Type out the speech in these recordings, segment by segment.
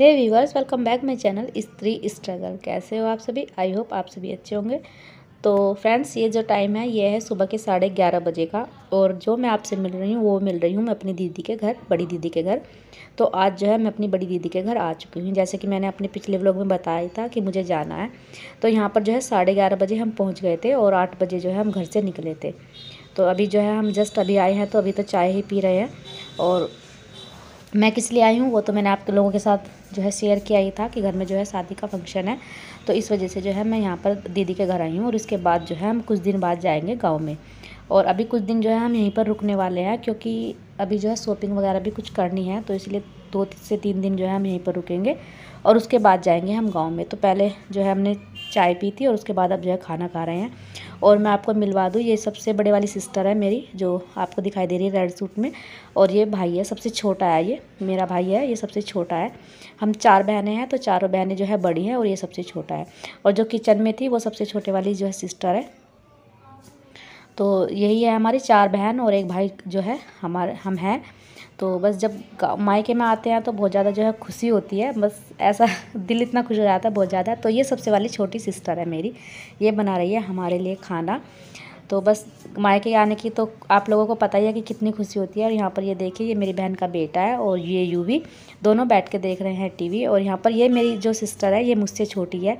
hey viewers welcome back my channel स्त्री struggle कैसे हो आप सभी आई होप आप सभी अच्छे होंगे तो फ्रेंड्स ये जो टाइम है ये है सुबह के साढ़े ग्यारह बजे का और जो मैं आपसे मिल रही हूँ वो मिल रही हूँ मैं अपनी दीदी के घर बड़ी दीदी के घर तो आज जो है मैं अपनी बड़ी दीदी के घर आ चुकी हूँ जैसे कि मैंने अपने पिछले व्लॉग में बताया था कि मुझे जाना है तो यहाँ पर जो है साढ़े ग्यारह बजे हम पहुँच गए थे और आठ बजे जो है हम घर से निकले थे तो अभी जो है हम जस्ट अभी आए हैं तो अभी तो चाय ही पी रहे हैं और मैं किस लिए आई हूँ वो तो मैंने आप लोगों के साथ जो है शेयर किया ही था कि घर में जो है शादी का फंक्शन है तो इस वजह से जो है मैं यहाँ पर दीदी के घर आई हूँ और इसके बाद जो है हम कुछ दिन बाद जाएंगे गाँव में और अभी कुछ दिन जो है हम यहीं पर रुकने वाले हैं क्योंकि अभी जो है शॉपिंग वगैरह भी कुछ करनी है तो इसलिए दो से तीन दिन जो है हम यहीं पर रुकेंगे और उसके बाद जाएंगे हम गाँव में तो पहले जो है हमने चाय पी थी और उसके बाद अब जो है खाना खा रहे हैं और मैं आपको मिलवा दूँ ये सबसे बड़े वाली सिस्टर है मेरी जो आपको दिखाई दे रही है रेड सूट में और ये भाई है सबसे छोटा है ये मेरा भाई है ये सबसे छोटा है हम चार बहनें हैं तो चारों बहनें जो है बड़ी हैं और ये सबसे छोटा है और जो किचन में थी वो सबसे छोटे वाली जो है सिस्टर है तो यही है हमारी चार बहन और एक भाई जो है हमारे हम हैं तो बस जब मायके में आते हैं तो बहुत ज़्यादा जो है खुशी होती है बस ऐसा दिल इतना खुश हो जाता है बहुत ज़्यादा तो ये सबसे वाली छोटी सिस्टर है मेरी ये बना रही है हमारे लिए खाना तो बस मायके आने की तो आप लोगों को पता ही है कि कितनी खुशी होती है और यहाँ पर ये देखिए ये मेरी बहन का बेटा है और ये यूवी दोनों बैठ के देख रहे हैं टीवी और यहाँ पर ये मेरी जो सिस्टर है ये मुझसे छोटी है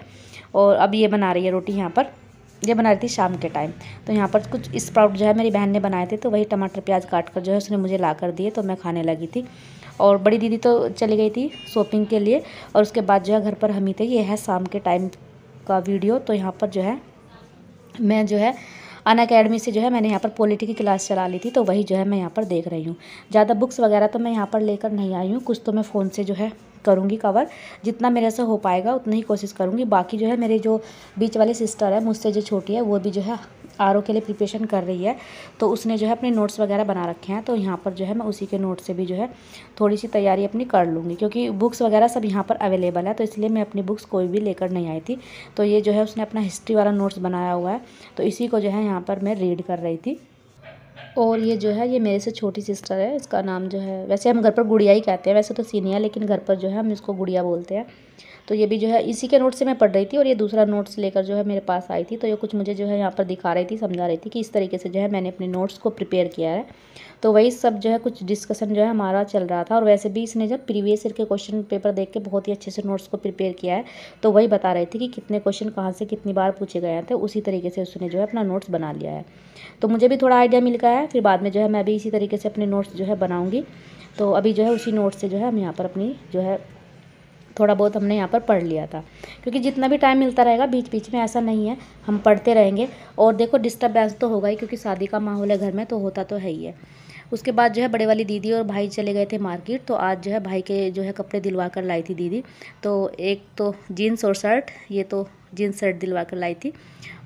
और अब ये बना रही है रोटी यहाँ पर ये बना रही थी शाम के टाइम तो यहाँ पर कुछ स्प्राउट जो है मेरी बहन ने बनाए थे तो वही टमाटर प्याज काट कर जो है उसने मुझे ला कर दिए तो मैं खाने लगी थी और बड़ी दीदी तो चली गई थी शॉपिंग के लिए और उसके बाद जो है घर पर हम ही थे ये है शाम के टाइम का वीडियो तो यहाँ पर जो है मैं जो है अन अकेडमी से जो है मैंने यहाँ पर पॉलिटी की क्लास चला ली थी तो वही जो है मैं यहाँ पर देख रही हूँ ज़्यादा बुक्स वगैरह तो मैं यहाँ पर लेकर नहीं आई हूँ कुछ तो मैं फ़ोन से जो है करूँगी कवर जितना मेरे से हो पाएगा उतनी ही कोशिश करूँगी बाकी जो है मेरी जो बीच वाले सिस्टर है मुझसे जो छोटी है वो भी जो है आर के लिए प्रिपरेशन कर रही है तो उसने जो है अपने नोट्स वगैरह बना रखे हैं तो यहाँ पर जो है मैं उसी के नोट से भी जो है थोड़ी सी तैयारी अपनी कर लूँगी क्योंकि बुक्स वगैरह सब यहाँ पर अवेलेबल है तो इसलिए मैं अपनी बुक्स कोई भी लेकर नहीं आई थी तो ये जो है उसने अपना हिस्ट्री वाला नोट्स बनाया हुआ है तो इसी को जो है यहाँ पर मैं रीड कर रही थी और ये जो है ये मेरे से छोटी सिस्टर है इसका नाम जो है वैसे हम घर पर गुड़िया ही कहते हैं वैसे तो सीनिया लेकिन घर पर जो है हम इसको गुड़िया बोलते हैं तो ये भी जो है इसी के नोट से मैं पढ़ रही थी और ये दूसरा नोट्स लेकर जो है मेरे पास आई थी तो ये कुछ मुझे जो है यहाँ पर दिखा रही थी समझा रही थी कि इस तरीके से जो है मैंने अपने नोट्स को प्रिपेयर किया है तो वही सब जो है कुछ डिस्कशन जो है हमारा चल रहा था और वैसे भी इसने जब प्रीवियस ईयर के क्वेश्चन पेपर देख के बहुत ही अच्छे से नोट्स को प्रिपेयर किया है तो वही बता रही थी कि कितने क्वेश्चन कहाँ से कितनी बार पूछे गए थे उसी तरीके से उसने जो है अपना नोट्स बना लिया है तो मुझे भी थोड़ा आइडिया मिल गया है है फिर बाद में जो है मैं भी इसी तरीके से अपने नोट्स जो है बनाऊँगी तो अभी जो है उसी नोट से जो है हम यहाँ पर अपनी जो है थोड़ा बहुत हमने यहाँ पर पढ़ लिया था क्योंकि जितना भी टाइम मिलता रहेगा बीच बीच में ऐसा नहीं है हम पढ़ते रहेंगे और देखो डिस्टर्बेंस तो होगा ही क्योंकि शादी का माहौल है घर में तो होता तो है ही है उसके बाद जो है बड़े वाली दीदी और भाई चले गए थे मार्केट तो आज जो है भाई के जो है कपड़े दिलवा कर लाई थी दीदी तो एक तो जीन्स और शर्ट ये तो जीन्स शर्ट दिलवा कर लाई थी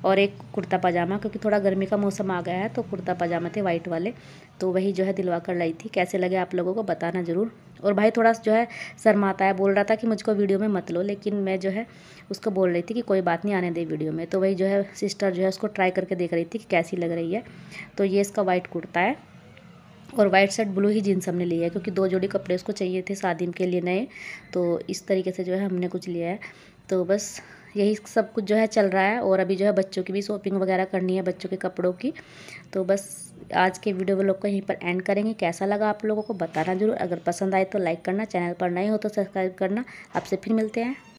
और एक कुर्ता पाजामा क्योंकि थोड़ा गर्मी का मौसम आ गया है तो कुर्ता पाजामा थे वाइट वाले तो वही जो है दिलवा कर लाई थी कैसे लगे आप लोगों को बताना ज़रूर और भाई थोड़ा जो है शर्माता है बोल रहा था कि मुझको वीडियो में मत लो लेकिन मैं जो है उसको बोल रही थी कि कोई बात नहीं आने दे वीडियो में तो वही जो है सिस्टर जो है उसको ट्राई करके देख रही थी कि कैसी लग रही है तो ये इसका वाइट कुर्ता है और वाइट शर्ट ब्लू ही जीन्स हमने लिया है क्योंकि दो जोड़ी कपड़े उसको चाहिए थे शादी के लिए नए तो इस तरीके से जो है हमने कुछ लिया है तो बस यही सब कुछ जो है चल रहा है और अभी जो है बच्चों की भी शॉपिंग वगैरह करनी है बच्चों के कपड़ों की तो बस आज के वीडियो वो को यहीं पर एंड करेंगे कैसा लगा आप लोगों को बताना जरूर अगर पसंद आए तो लाइक करना चैनल पर नए हो तो सब्सक्राइब करना आपसे फिर मिलते हैं